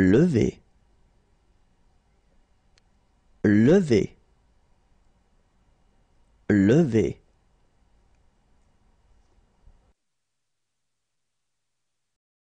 Levez, levez, levez.